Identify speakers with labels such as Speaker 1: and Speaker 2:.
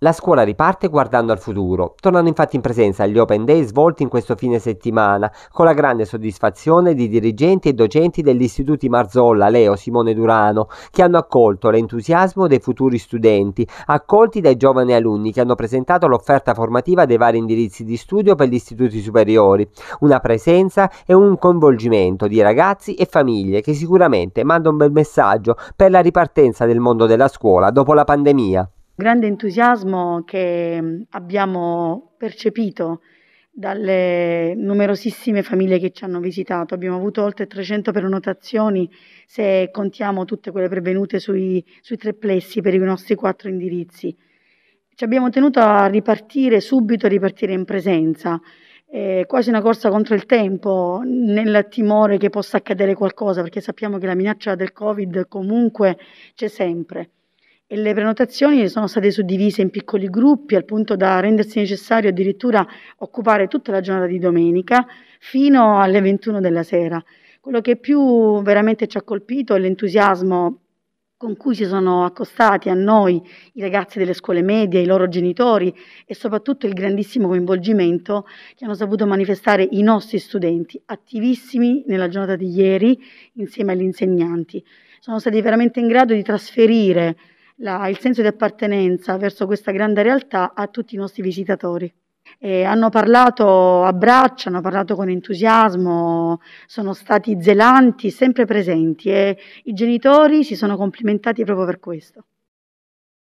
Speaker 1: La scuola riparte guardando al futuro, tornano infatti in presenza gli Open Day svolti in questo fine settimana, con la grande soddisfazione di dirigenti e docenti degli istituti Marzolla, Leo, Simone Durano, che hanno accolto l'entusiasmo dei futuri studenti, accolti dai giovani alunni che hanno presentato l'offerta formativa dei vari indirizzi di studio per gli istituti superiori, una presenza e un coinvolgimento di ragazzi e famiglie che sicuramente manda un bel messaggio per la ripartenza del mondo della scuola dopo la pandemia
Speaker 2: grande entusiasmo che mm, abbiamo percepito dalle numerosissime famiglie che ci hanno visitato. Abbiamo avuto oltre 300 prenotazioni se contiamo tutte quelle prevenute sui, sui tre plessi per i nostri quattro indirizzi. Ci abbiamo tenuto a ripartire subito, a ripartire in presenza, eh, quasi una corsa contro il tempo, nel timore che possa accadere qualcosa, perché sappiamo che la minaccia del Covid comunque c'è sempre e le prenotazioni sono state suddivise in piccoli gruppi al punto da rendersi necessario addirittura occupare tutta la giornata di domenica fino alle 21 della sera. Quello che più veramente ci ha colpito è l'entusiasmo con cui si sono accostati a noi i ragazzi delle scuole medie, i loro genitori e soprattutto il grandissimo coinvolgimento che hanno saputo manifestare i nostri studenti, attivissimi nella giornata di ieri insieme agli insegnanti. Sono stati veramente in grado di trasferire la, il senso di appartenenza verso questa grande realtà a tutti i nostri visitatori. Eh, hanno parlato a braccio, hanno parlato con entusiasmo, sono stati zelanti, sempre presenti e i genitori si sono complimentati proprio per questo.